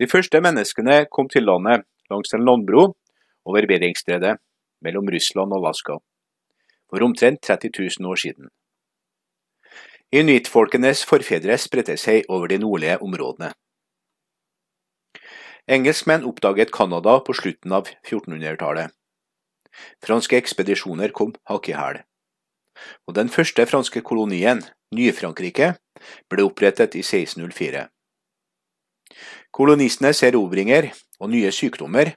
De første menneskene kom til landet langs en landbro over Beringstredet mellom Russland og Alaska for omtrent 30 000 år siden. Inuittfolkenes forfedre spredte seg over de nordlige områdene. Engelskmenn oppdaget Canada på slutten av 1400-tallet. Franske ekspedisjoner kom hakk i hæl. Og den første franske kolonien, Ny-Frankrike, ble opprettet i 1604. Kolonistene ser erobringer og nye sykdommer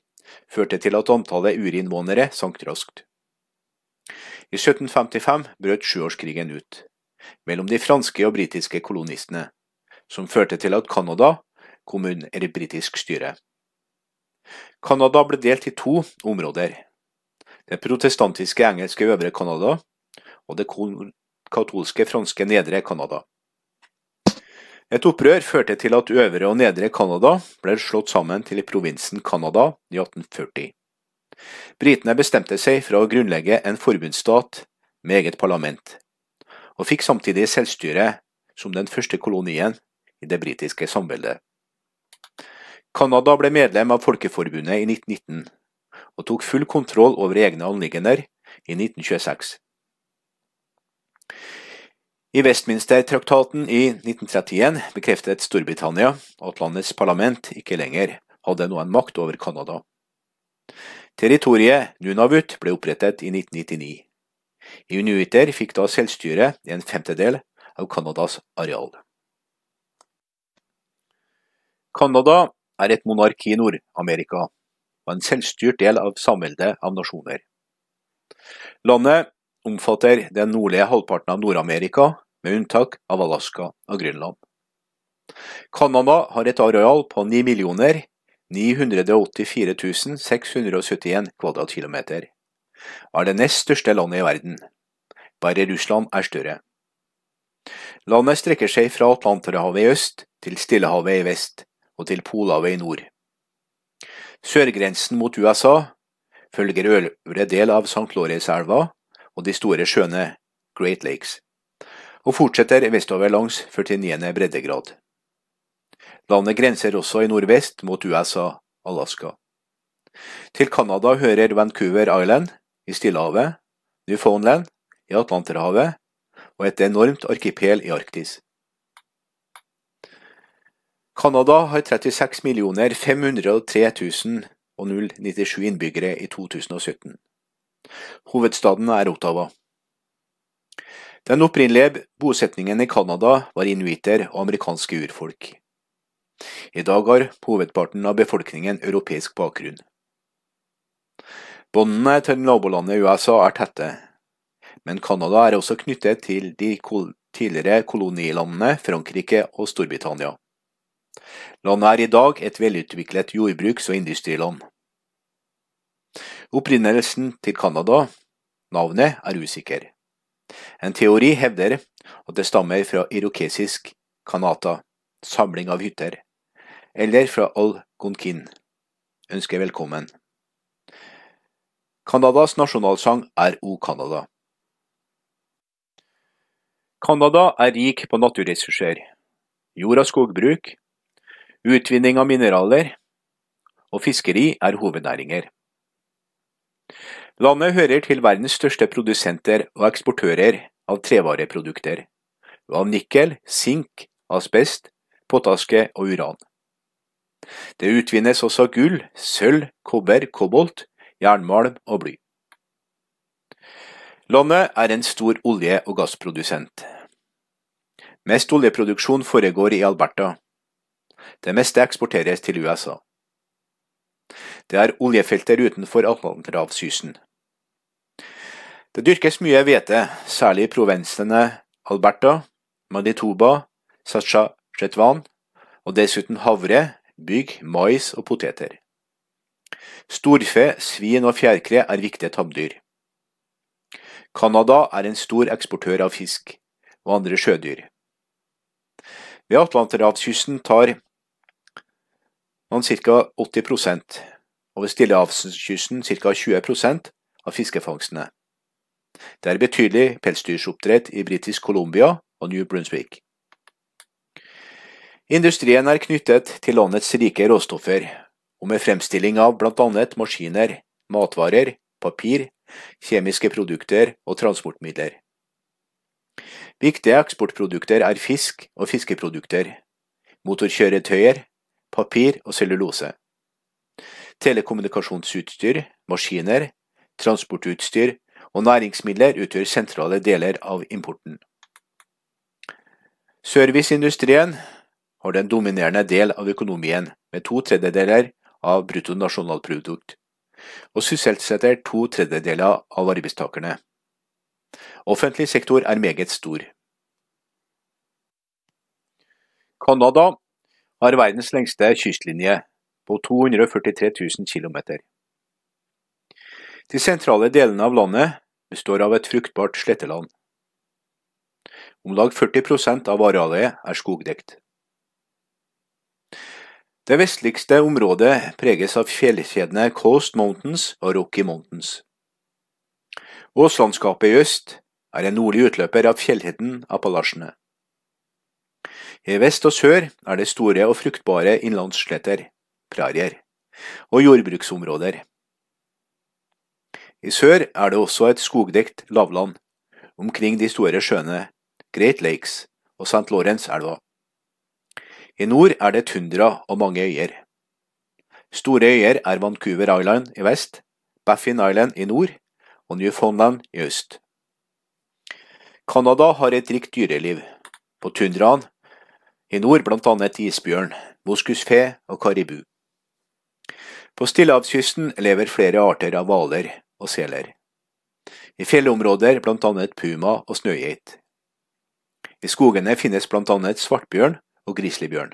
førte til at antallet urinnvånere sank raskt. I 1755 brøt sjuårskrigen ut mellom de franske og britiske kolonistene, som førte til at Canada kom under britisk styre. Canada ble delt i to områder. Det protestantiske engelske øvre Canada og det katolske franske nedre Canada. Et opprør førte til at øvre og nedre Canada ble slått sammen til provinsen Canada i 1840. Britene bestemte seg for å grunnlegge en forbundsstat med eget parlament, og fikk samtidig selvstyre som den første kolonien i det britiske samveldet. Canada ble medlem av Folkeforbundet i 1919, og tok full kontroll over egne anliggender i 1926. I Westminster-traktaten i 1931 bekreftet Storbritannia at landets parlament ikke lenger hadde noen makt over Canada. Territoriet Nunavut ble opprettet i 1999. Inuitter fikk da selvstyre i en femtedel av Canadas areal. Canada er et monarki i Nord-Amerika og en selvstyrt del av samveldet av nasjoner. Landet omfatter den nordlige halvparten av Nord-Amerika, med unntak av Alaska og Grønland. Canada har et areal på 9 984 671 kvadratkilometer, og er det nest største landet i verden. Bare Russland er større. Landet strekker seg fra Atlanterhavet i øst til Stillehavet i vest og til Polhavet i nord. Sørgrensen mot USA følger øvre del av St. Lawrence-elva og de store sjøene, Great Lakes, og fortsetter vestover langs 49. breddegrad. Landet grenser også i nordvest mot USA, Alaska. Til Canada hører Vancouver Island i Stillehavet, Newfoundland i Atlanterhavet og et enormt arkipel i Arktis. Canada har 36 503 097 innbyggere i 2017. Hovedstaden er Ottawa. Den opprinnelige bosetningen i Canada var inuitter og amerikanske urfolk. I dag har hovedparten av befolkningen europeisk bakgrunn. Båndene til nabolandet USA er tette, men Canada er også knyttet til de tidligere kolonilandene Frankrike og Storbritannia. Landet er i dag et velutviklet jordbruks- og industriland. Opprinnelsen til Canada, navnet, er usikker. En teori hevder at det stammer fra irokesisk kanata, samling av hytter, eller fra algonquin, ønsker velkommen. Canadas nasjonalsang er O Canada. Canada er rik på naturressurser, jord- og skogbruk, utvinning av mineraler, og fiskeri er hovednæringer. Landet hører til verdens største produsenter og eksportører av trevareprodukter, av nikkel, sink, asbest, potaske og uran. Det utvinnes også gull, sølv, kobber, kobolt, jernmalm og bly. Landet er en stor olje- og gassprodusent. Mest oljeproduksjon foregår i Alberta. Det meste eksporteres til USA. Det er oljefelter utenfor Atlanterhavskysten. Det dyrkes mye hvete, særlig i provensene Alberta, Manitoba, Satsjatjetvan, og dessuten havre, bygg, mais og poteter. Storfe, svin og fjærkre er viktige tamdyr. Canada er en stor eksportør av fisk og andre sjødyr. Ved Atlanterhavskysten tar man ca. 80 og ved Stillehavskysten ca. 20 av fiskefangstene. Det er betydelig pelsdyroppdrett i britisk Colombia og New Brunswick. Industrien er knyttet til landets rike råstoffer, og med fremstilling av bl.a. maskiner, matvarer, papir, kjemiske produkter og transportmidler. Viktige eksportprodukter er fisk og fiskeprodukter, motorkjøretøyer, papir og cellulose. Telekommunikasjonsutstyr, maskiner, transportutstyr og næringsmidler utgjør sentrale deler av importen. Serviceindustrien har den dominerende del av økonomien, med to tredjedeler av bruttonasjonalprodukt, og sysselsetter to tredjedeler av arbeidstakerne. Offentlig sektor er meget stor. Canada har verdens lengste kystlinje, og 243 000 km. De sentrale delene av landet består av et fruktbart sletteland. Om lag 40 av arealet er skogdekt. Det vestligste området preges av fjellkjedene Coast Mountains og Rocky Mountains. Åslandskapet i øst er en nordlig utløper av fjellheden Apalasjene. I vest og sør er det store og fruktbare innlandssletter prærien og jordbruksområder. I sør er det også et skogdekt lavland omkring de store sjøene Great Lakes og St. Lawrence-elva. I nord er det tundra og mange øyer. Store øyer er Vancouver Island i vest, Baffin Island i nord og Newfoundland i øst. Canada har et rikt dyreliv. På tundraen i nord bl.a. isbjørn, moskusfe og karibu. På Stillehavskysten lever flere arter av hvaler og seler. I fjellområder bl.a. puma og snøgeit. I skogene finnes bl.a. svartbjørn og grizzlybjørn.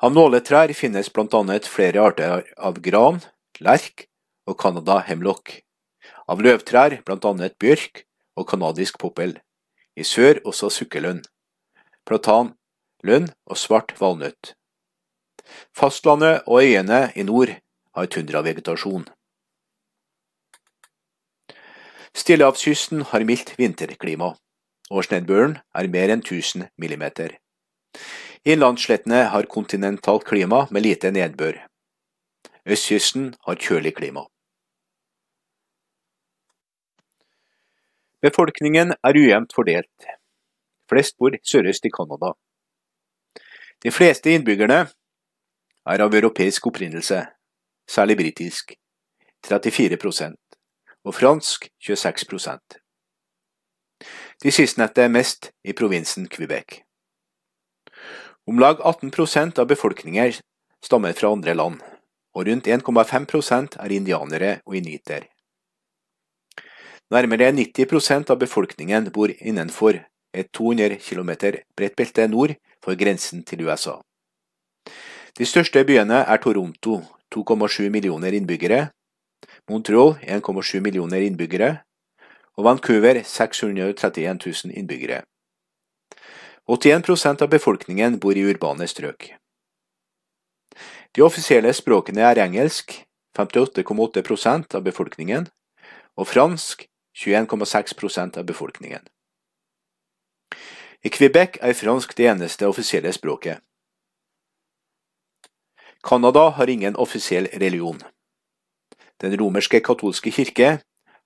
Av nåletrær finnes bl.a. flere arter av gran, lerk og Canada hemlock. Av løvtrær bl.a. bjørk og canadisk poppel. I sør også platan, platanlønn og svart valnøtt. Fastlandet og øyene i nord har tundravegetasjon. Stillehavskysten har mildt vinterklima. Årsnedbøren er mer enn 1000 millimeter. Innlandsslettene har kontinentalt klima med lite nedbør. Østkysten har kjølig klima. Befolkningen er ujevnt fordelt. Flest bor sørøst i Canada. De fleste innbyggerne er av europeisk opprinnelse, særlig britisk, 34 og fransk 26 De sistnevnte er mest i provinsen Quebec. Om lag 18 av befolkningen stammer fra andre land, og rundt 1,5 er indianere og inuitter. Nærmere 90 av befolkningen bor innenfor et 200 km bredt belte nord for grensen til USA. De største byene er Toronto, 2,7 millioner innbyggere, Montreal 1,7 millioner innbyggere og Vancouver 631 000 innbyggere. 81 av befolkningen bor i urbane strøk. De offisielle språkene er engelsk, 58,8 av befolkningen, og fransk, 21,6 av befolkningen. I Quebec er fransk det eneste offisielle språket. Canada har ingen offisiell religion. Den romerske katolske kirke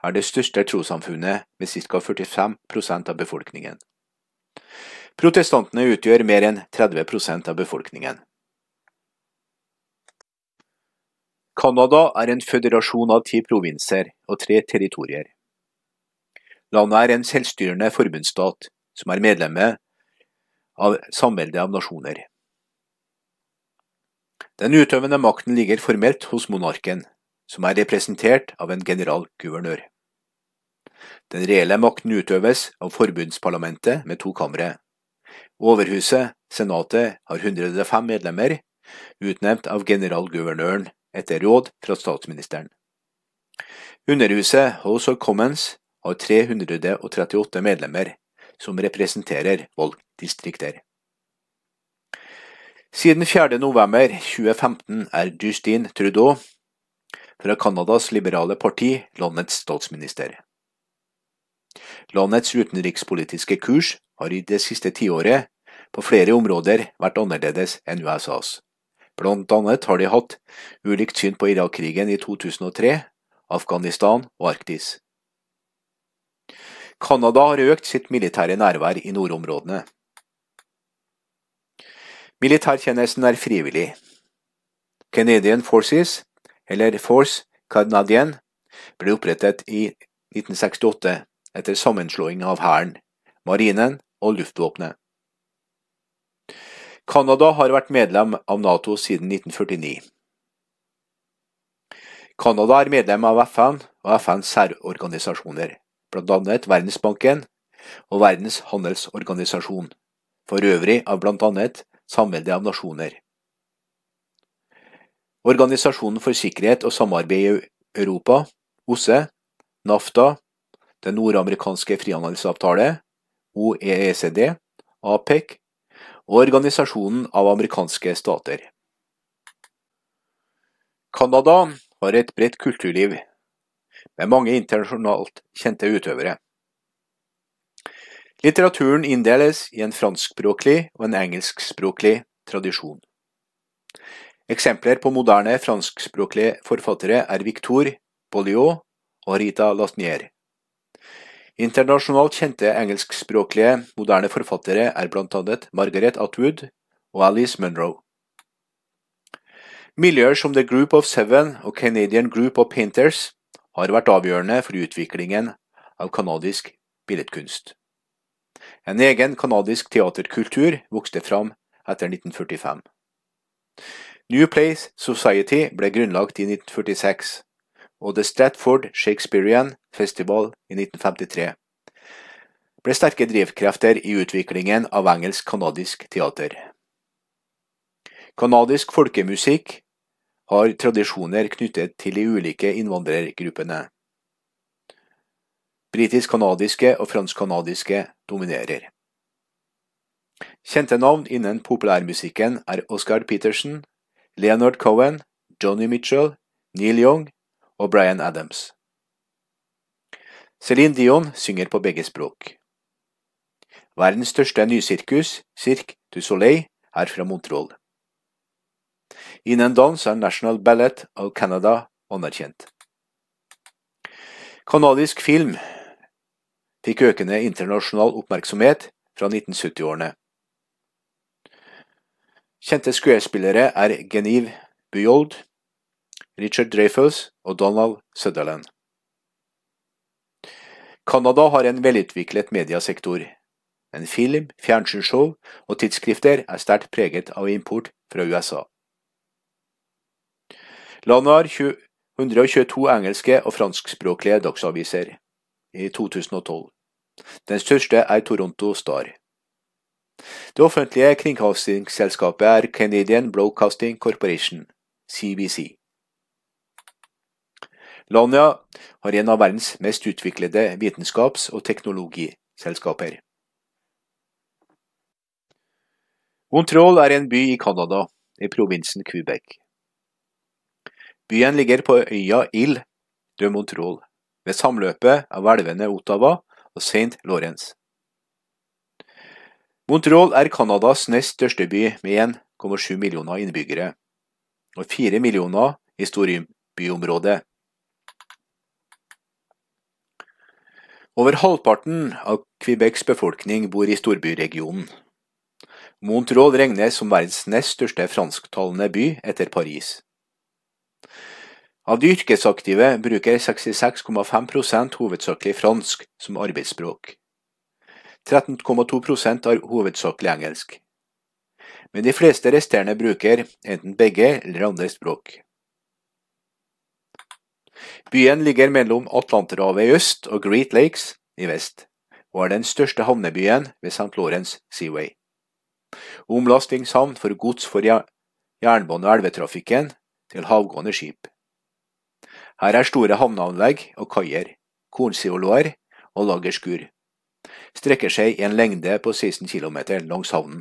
er det største trossamfunnet med ca. 45 av befolkningen. Protestantene utgjør mer enn 30 av befolkningen. Canada er en føderasjon av ti provinser og tre territorier. Landet er en selvstyrende forbundsstat som er medlemme av samveldet av nasjoner. Den utøvende makten ligger formelt hos monarken, som er representert av en generalguvernør. Den reelle makten utøves av forbundsparlamentet med to kamre. Overhuset, senatet, har 105 medlemmer, utnevnt av generalguvernøren etter råd fra statsministeren. Underhuset, House of Commons, har 338 medlemmer, som representerer valgdistrikter. Siden 4. november 2015 er Justin Trudeau fra Canadas liberale parti landets statsminister. Landets utenrikspolitiske kurs har i det siste tiåret på flere områder vært annerledes enn USAs. Blant annet har de hatt ulikt syn på Irak-krigen i 2003, Afghanistan og Arktis. Canada har økt sitt militære nærvær i nordområdene. Militærtjenesten er frivillig. Canadian Forces, eller Force Canadien, ble opprettet i 1968 etter sammenslåing av Hæren, Marinen og Luftvåpenet. Canada har vært medlem av Nato siden 1949. Canada er medlem av FN og FNs særorganisasjoner, bl.a. Verdensbanken og Verdens handelsorganisasjon, for øvrig av bl.a samveldet av nasjoner. Organisasjonen for sikkerhet og samarbeid i Europa, OSSE, NAFTA, Den nordamerikanske frihandelsavtale, OECD, e APEC og Organisasjonen av amerikanske stater. Canada har et bredt kulturliv, med mange internasjonalt kjente utøvere. Litteraturen inndeles i en franskspråklig og en engelskspråklig tradisjon. Eksempler på moderne franskspråklige forfattere er Victor Bolliot og Rita Lasnier. Internasjonalt kjente engelskspråklige moderne forfattere er bl.a. Margaret Atwood og Alice Munro. Miljøer som The Group of Seven og Canadian Group of Painters har vært avgjørende for utviklingen av canadisk billedkunst. En egen canadisk teaterkultur vokste fram etter 1945. New Place Society ble grunnlagt i 1946, og The Stratford Shakespearean Festival i 1953 ble sterke drivkrefter i utviklingen av engelsk-canadisk teater. Canadisk folkemusikk har tradisjoner knyttet til de ulike innvandrergruppene. Britisk-canadiske og fransk-canadiske dominerer. Kjente navn innen populærmusikken er Oscar Peterson, Leonard Cohen, Johnny Mitchell, Neil Young og Brian Adams. Céline Dion synger på begge språk. Verdens største nysirkus, Cirque du Soleil, er fra Montreal. Innen dans er National Ballet of Canada anerkjent. Kanadisk film fikk økende internasjonal oppmerksomhet fra 1970-årene. Kjente skuespillere er Genive Bujold, Richard Dreyfus og Donald Sutherland. Canada har en velutviklet mediasektor, men film, fjernsynsshow og tidsskrifter er sterkt preget av import fra USA. Landet har 122 engelske og franskspråklige dagsaviser i 2012. Den største er Toronto Star. Det offentlige kringkastingsselskapet er Canadian Broadcasting Corporation, CBC. Lania har en av verdens mest utviklede vitenskaps- og teknologiselskaper. Montreal er en by i Canada, i provinsen Quebec. Byen ligger på øya Île de Montreal, ved samløpet av elvene Ottawa og St. Lawrence. Montreal er Canadas nest største by med 1,7 millioner innbyggere, og 4 millioner i storbyområdet. Over halvparten av Quebecs befolkning bor i storbyregionen. Montreal regnes som verdens nest største fransktalende by etter Paris. Av de yrkesaktive bruker 66,5 hovedsakelig fransk som arbeidsspråk. 13,2 har hovedsakelig engelsk. Men de fleste resterende bruker enten begge eller andre språk. Byen ligger mellom Atlanterhavet i øst og Great Lakes i vest, og er den største havnebyen ved St. Lawrence Seaway. Omlastingshavn for gods for jernbane- og elvetrafikken til havgående skip. Her er store havneanlegg og kaier, kornsiloer og lagerskur. Strekker seg i en lengde på 16 km langs havnen.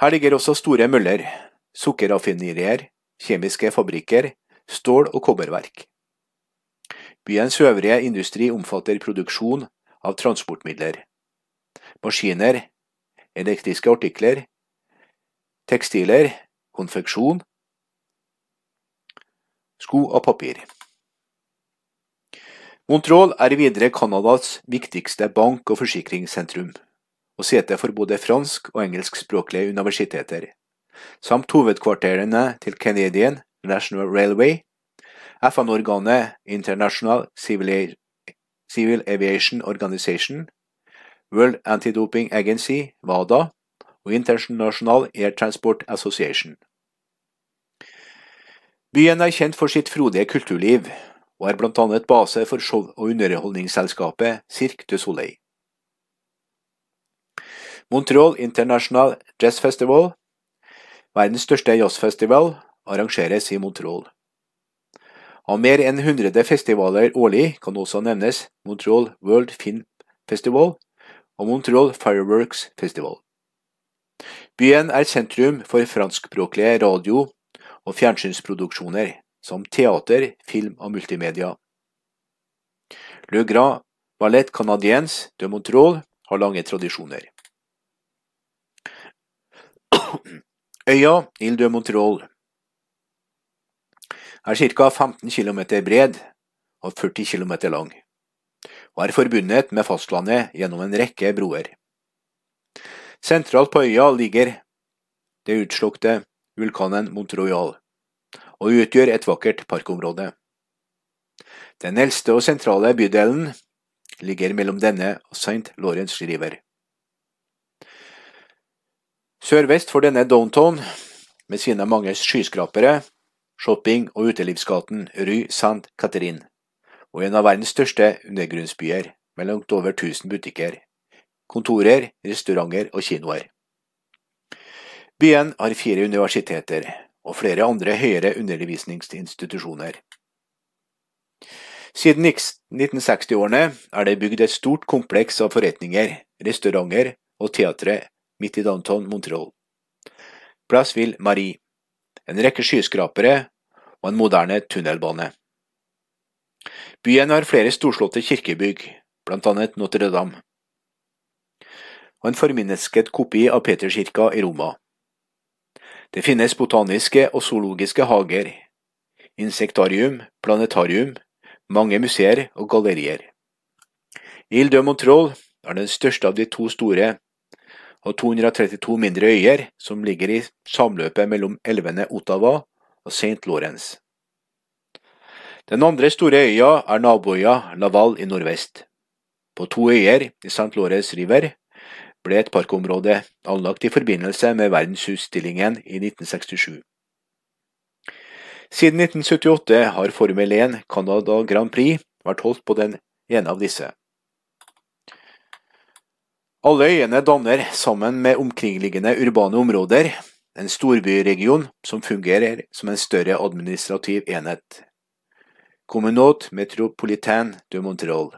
Her ligger også store møller, sukkeraffinerier, kjemiske fabrikker, stål- og kobberverk. Byens øvrige industri omfatter produksjon av transportmidler, maskiner, elektriske artikler, tekstiler, konfeksjon sko og papir. Montreal er videre Canadas viktigste bank- og forsikringssentrum, og sete for både fransk- og engelskspråklige universiteter, samt hovedkvarterene til Canadian National Railway, FN-organet International Civil, Civil Aviation Organization, World Anti-Doping Agency, WADA, og International Air Transport Association. Byen er kjent for sitt frodige kulturliv, og er blant annet base for show- og underholdningsselskapet Cirque du Soleil. Montreal International Jazz Festival, verdens største jazzfestival, arrangeres i Montreal. Av mer enn 100 festivaler årlig kan også nevnes Montreal World Film Festival og Montreal Fireworks Festival. Byen er sentrum for franskspråklige radio- og fjernsynsproduksjoner, som teater, film og multimedia. Le Grand Ballet Canadiens de Montreal har lange tradisjoner. Øya Ile de Montreal er ca. 15 km bred og 40 km lang, og er forbundet med fastlandet gjennom en rekke broer. Sentralt på øya ligger det utslukte vulkanen Montreal, og utgjør et vakkert parkområde. Den eldste og sentrale bydelen ligger mellom denne og St. Lawrence River. Sørvest for denne downtown, med sine mange skyskrapere, shopping og utelivsgaten Rue Saint Catherine, og en av verdens største undergrunnsbyer, med langt over 1000 butikker, kontorer, restauranter og kinoer. Byen har fire universiteter og flere andre høyere undervisningsinstitusjoner. Siden 1960-årene er det bygd et stort kompleks av forretninger, restauranter og teatre midt i downtown Montreal. Plass vil Marie, en rekke skyskrapere og en moderne tunnelbane. Byen har flere storslåtte kirkebygg, bl.a. Notre-Dame, og en forminnesket kopi av Peterskirka i Roma. Det finnes botaniske og zoologiske hager, insektarium, planetarium, mange museer og gallerier. Ile de Montreal er den største av de to store, og 232 mindre øyer som ligger i samløpet mellom elvene Ottawa og St. Lawrence. Den andre store øya er naboøya Laval i nordvest. På to øyer i St. Lawrence River ble et parkområde anlagt i forbindelse med verdensutstillingen i 1967. Siden 1978 har Formel 1 Canada Grand Prix vært holdt på den ene av disse. Alle øyene danner, sammen med omkringliggende urbane områder, en storbyregion som fungerer som en større administrativ enhet, Communauté Metropolitaine de Montreal,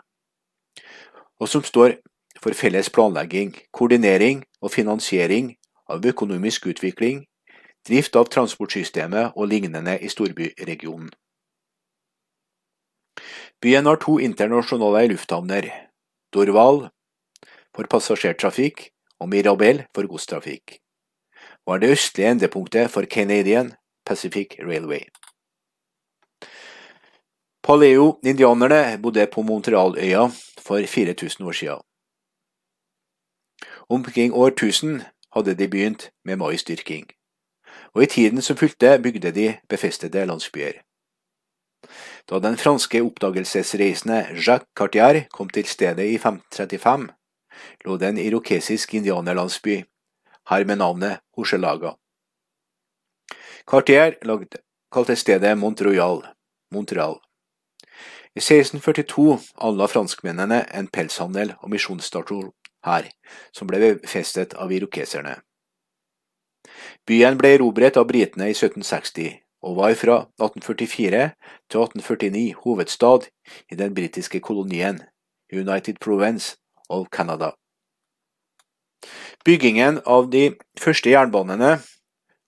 og som står for felles planlegging, koordinering og finansiering av økonomisk utvikling, drift av transportsystemet og lignende i storbyregionen. Byen har to internasjonale lufthavner, Dorval for passasjertrafikk og Mirabel for godstrafikk, og er det østlige endepunktet for Canadian Pacific Railway. Paleo-indianerne bodde på Montrealøya for 4000 år siden. Omkring år 1000 hadde de begynt med maisdyrking, og i tiden som fulgte bygde de befestede landsbyer. Da den franske oppdagelsesreisende Jacques Cartier kom til stedet i 1535, lå det en irokesisk indianerlandsby, her med navnet Hochelaga. Cartier lagde, kalte stedet Montreal. Montreal. I 1642 anla franskmennene en pelshandel og misjonsstasjon her, som ble befestet av irokeserne. Byen ble erobret av britene i 1760, og var fra 1844 til 1849 hovedstad i den britiske kolonien United Province of Canada. Byggingen av de første jernbanene,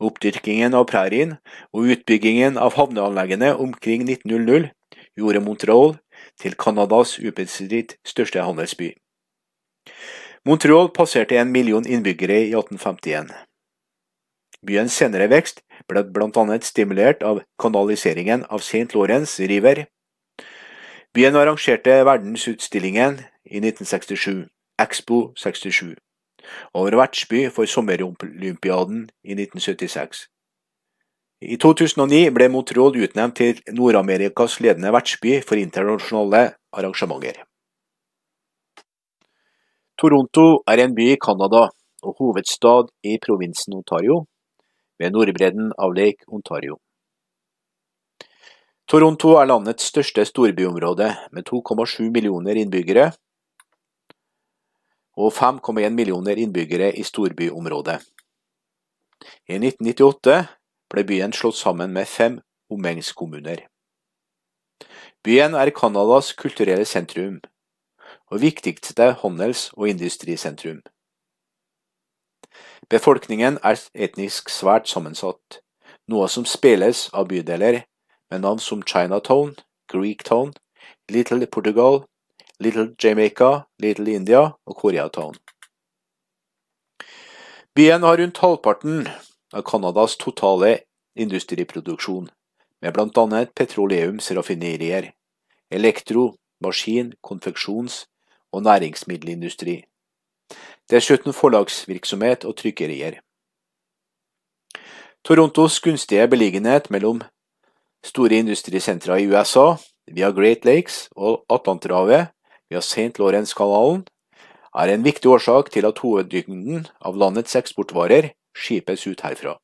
oppdyrkingen av prærien og utbyggingen av havneanleggene omkring 1900 gjorde Montreal til Canadas ubestridt største handelsby. Montreal passerte en million innbyggere i 1851. Byens senere vekst ble bl.a. stimulert av kanaliseringen av St. Lawrence River. Byen arrangerte verdensutstillingen i 1967, Expo 67, over vertsby for sommerolympiaden i 1976. I 2009 ble Montreal utnevnt til Nord-Amerikas ledende vertsby for internasjonale arrangementer. Toronto er en by i Canada og hovedstad i provinsen Ontario, ved nordbredden av Lake Ontario. Toronto er landets største storbyområde, med 2,7 millioner innbyggere og 5,1 millioner innbyggere i storbyområdet. I 1998 ble byen slått sammen med fem omegnskommuner. Byen er Canadas kulturelle sentrum, og viktigste handels- og industrisentrum. Befolkningen er etnisk svært sammensatt, noe som spilles av bydeler med navn som Chinatown, Greektown, Little Portugal, Little Jamaica, Little India og Koreatown. Byen har rundt halvparten av Canadas totale industriproduksjon, med bl.a. petroleumsraffinerier, elektro, maskin-, konfeksjons-, og næringsmiddelindustri. Dessuten forlagsvirksomhet og trykkerier. Torontos gunstige beliggenhet mellom store industrisentra i USA, via Great Lakes og Atlanterhavet, via St. Lawrence-kanalen, er en viktig årsak til at hovedtyngden av landets eksportvarer skipes ut herfra.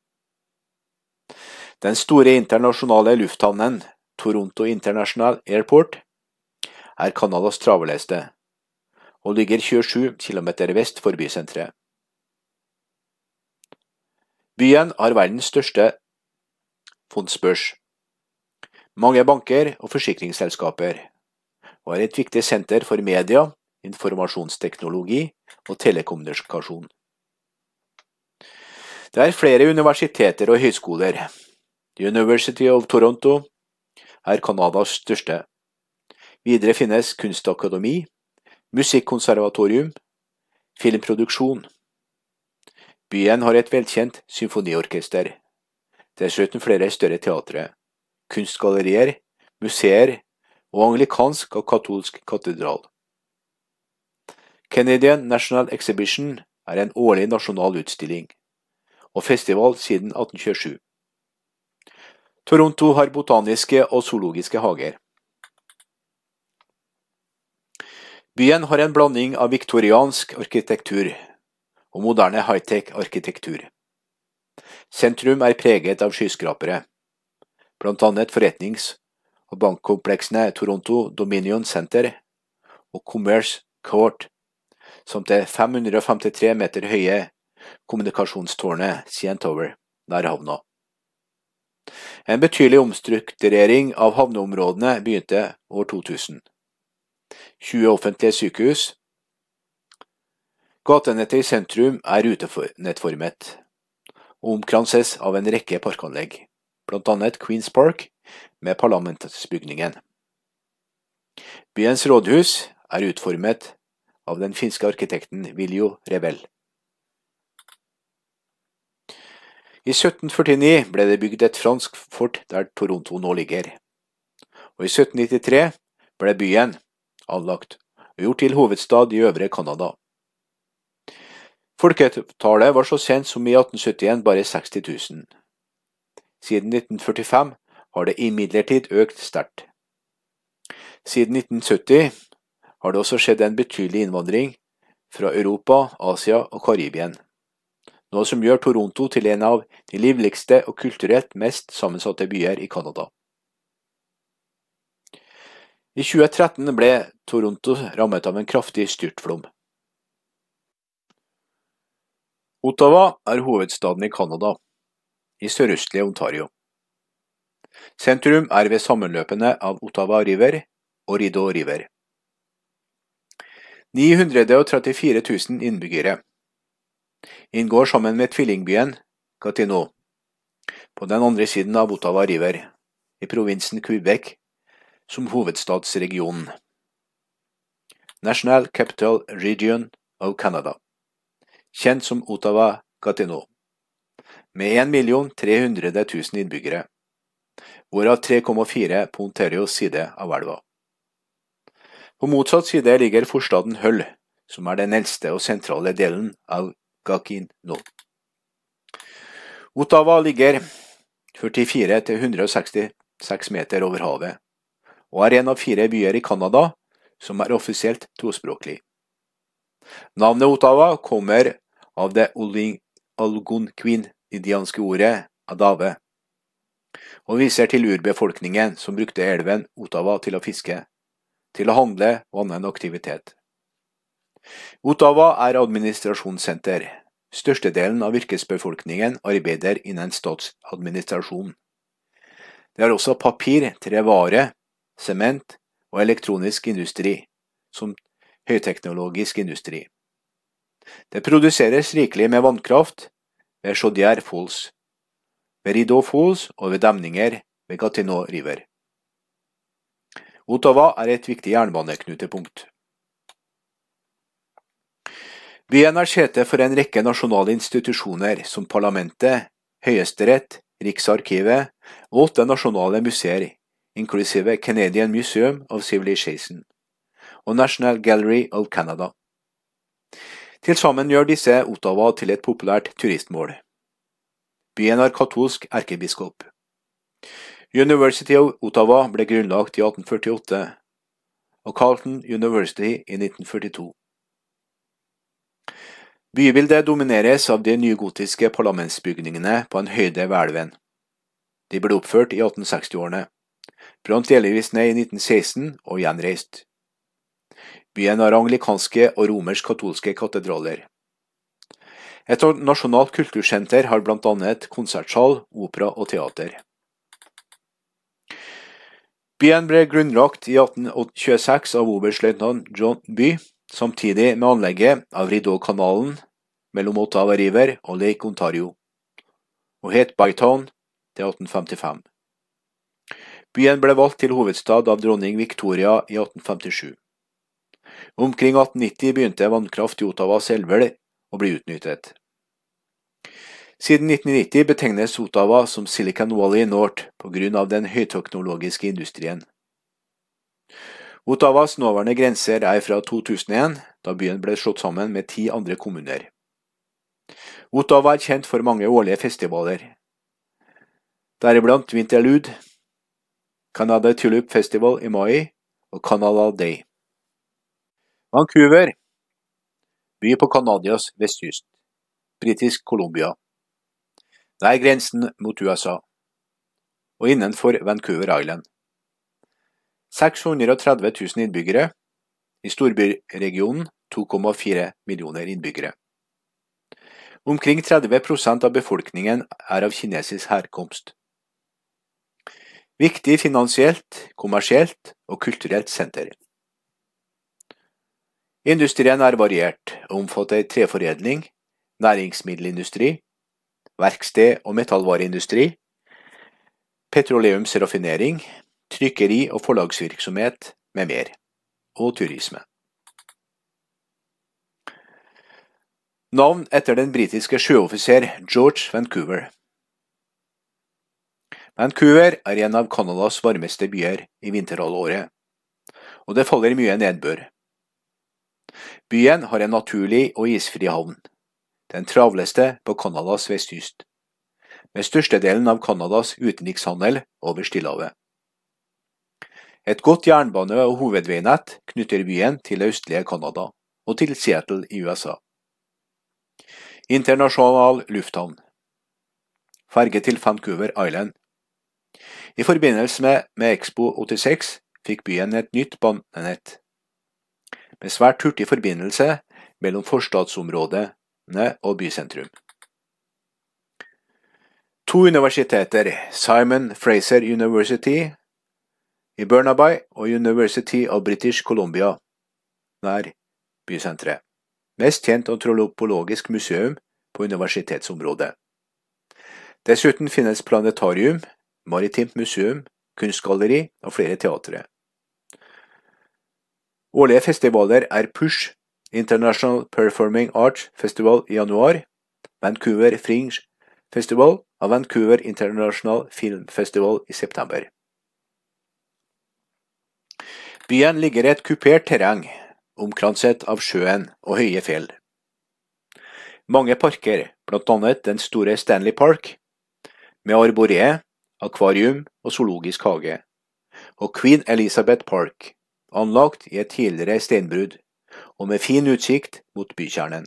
Den store internasjonale lufthavnen Toronto International Airport er Canadas travleste, og ligger 27 km vest for bysenteret. Byen har verdens største fondsbørs, mange banker og forsikringsselskaper, og er et viktig senter for media, informasjonsteknologi og telekommunikasjon. Det er flere universiteter og høyskoler. University of Toronto er Canadas største. Videre finnes kunstakademi musikkonservatorium, filmproduksjon. Byen har et velkjent symfoniorkester, dessuten flere større teatre, kunstgallerier, museer og anglikansk og katolsk katedral. Canadian National Exhibition er en årlig nasjonal utstilling og festival siden 1827. Toronto har botaniske og zoologiske hager. Byen har en blanding av viktoriansk arkitektur og moderne high-tech arkitektur. Sentrum er preget av skyskrapere, bl.a. forretnings- og bankkompleksene Toronto Dominion Center og Commerce Court, samt det 553 meter høye kommunikasjonstårnet CN Tower nær havna. En betydelig omstrukturering av havneområdene begynte år 2000. 20 offentlige sykehus. Gatenettet i sentrum er rutenettformet og omkranses av en rekke parkanlegg, bl.a. Queens Park med parlamentsbygningen. Byens rådhus er utformet av den finske arkitekten Viljo Revel. I 1749 ble det bygd et fransk fort der Toronto nå ligger, og i 1793 ble byen anlagt, og gjort til hovedstad i øvre Canada. Folketallet var så sent som i 1871 bare 60 000. Siden 1945 har det imidlertid økt sterkt. Siden 1970 har det også skjedd en betydelig innvandring fra Europa, Asia og Karibien, noe som gjør Toronto til en av de livligste og kulturelt mest sammensatte byer i Canada. I 2013 ble Toronto rammet av en kraftig styrtflom. Ottawa er hovedstaden i Canada, i sørøstlige Ontario. Sentrum er ved sammenløpene av Ottawa River og Rideau River. 934 000 innbyggere inngår sammen med tvillingbyen Gatineau på den andre siden av Ottawa River i provinsen Quebec som hovedstadsregionen. National Capital Region of Canada, kjent som Ottawa-Gatineau, med 1 300 000 innbyggere, hvorav 3,4 på Ontarios side av elva. På motsatt side ligger forstaden Hull, som er den eldste og sentrale delen av Gatineau. Ottawa ligger 44-166 meter over havet, og er en av fire byer i Canada som er offisielt tospråklig. Navnet Ottawa kommer av det algonquin idianske ordet adave, og viser til urbefolkningen som brukte elven Ottawa til å fiske, til å handle og annen aktivitet. Ottawa er administrasjonssenter. Størstedelen av yrkesbefolkningen arbeider innen statsadministrasjon. Det er også papir, trevare sement og elektronisk industri, som høyteknologisk industri. Det produseres rikelig med vannkraft ved Chaudière Fools, ved Rideau Fools og ved demninger ved Gatineau River. Ottawa er et viktig jernbaneknutepunkt. Byen er sete for en rekke nasjonale institusjoner, som parlamentet, Høyesterett, Riksarkivet og åtte nasjonale museer, inklusive Canadian Museum of Civilization og National Gallery of Canada. Til sammen gjør disse Ottawa til et populært turistmål. Byen har katolsk erkebiskop. University of Ottawa ble grunnlagt i 1848, og Carlton University i 1942. Bybildet domineres av de nygotiske parlamentsbygningene på en høyde ved elven. De ble oppført i 1860-årene. Brant delvis ned i 1916 og gjenreist. Byen har anglikanske og romersk-katolske katedraler. Et nasjonalt kultursenter har bl.a. konsertsal, opera og teater. Byen ble grunnlagt i 1826 av oberstløytnant John By, samtidig med anlegget av Rideau-kanalen mellom Ottawa River og Lake Ontario, og het Bytown til 1855. Byen ble valgt til hovedstad av dronning Victoria i 1857. Omkring 1890 begynte vannkraft i Ottawas elver å bli utnyttet. Siden 1990 betegnes Ottawa som Silicon Valley North pga. den høyteknologiske industrien. Ottawas nåværende grenser er fra 2001, da byen ble slått sammen med ti andre kommuner. Ottawa er kjent for mange årlige festivaler, deriblant Winterlude, Canada Tulip Festival i mai og Canada Day. Vancouver, by på Canadias vestkyst, britisk Colombia, nær grensen mot USA, og innenfor Vancouver Island. 630 000 innbyggere, i storbyregionen 2,4 millioner innbyggere. Omkring 30 av befolkningen er av kinesisk herkomst viktig finansielt, kommersielt og kulturelt senter. Industrien er variert og omfatter treforedling, næringsmiddelindustri, verksted- og metallvareindustri, petroleumsraffinering, trykkeri- og forlagsvirksomhet med mer, og turisme. Navn etter den britiske sjøoffiser George Vancouver. Vancouver er en av Canadas varmeste byer i vinterhalvåret, og det faller mye nedbør. Byen har en naturlig og isfri havn, den travleste på Canadas vestkyst, med størstedelen av Canadas utenrikshandel over Stillehavet. Et godt jernbane- og hovedveinett knytter byen til det østlige Canada og til Seattle i USA. Internasjonal lufthavn. Ferge til Vancouver Island i forbindelse med, med Expo 86 fikk byen et nytt banenett, med svært hurtig forbindelse mellom forstadsområdene og bysentrum. To universiteter, Simon Fraser University i Burnaby og University of British Columbia, nær bysenteret, mest kjent antropologisk museum på universitetsområdet. Dessuten finnes planetarium maritimt museum, kunstgalleri og flere teatre. Årlige festivaler er Push, International Performing Arts Festival i januar, Vancouver Fringe Festival og Vancouver International Film Festival i september. Byen ligger i et kupert terreng, omkranset av sjøen og høye fjell. Mange parker, bl.a. den store Stanley Park, med arboreet akvarium og zoologisk hage, og Queen Elizabeth Park, anlagt i et tidligere steinbrudd, og med fin utsikt mot bykjernen.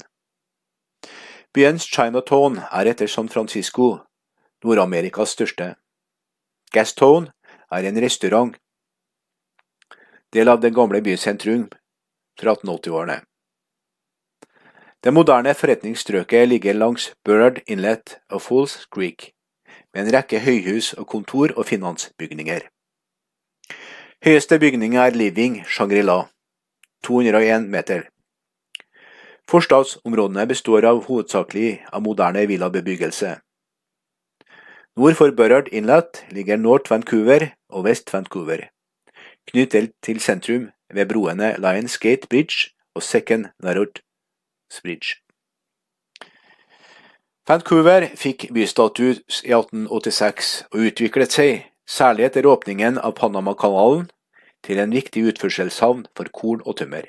Byens Chinatown er etter San Francisco Nord-Amerikas største. Gastown er en restaurant, del av den gamle bysentrum fra 1880-årene. Det moderne forretningsstrøket ligger langs Burrard Inlet og Falls Creek med en rekke høyhus og kontor og finansbygninger. Høyeste bygning er Living Shangri-La, 201 meter. Forstadsområdene består av hovedsakelig av moderne villabebyggelse. Nord for Burrard Inlet ligger North Vancouver og West Vancouver, knyttet til sentrum ved broene Lions Gate Bridge og Second Narrows Bridge. Vancouver fikk bystatus i 1886 og utviklet seg, særlig etter åpningen av Panamakanalen, til en viktig utførselshavn for korn og tømmer.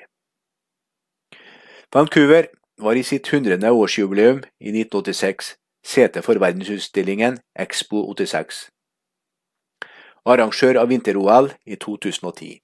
Vancouver var i sitt 100. årsjubileum i 1986 sete for verdensutstillingen Expo 86, arrangør av vinter-OL i 2010.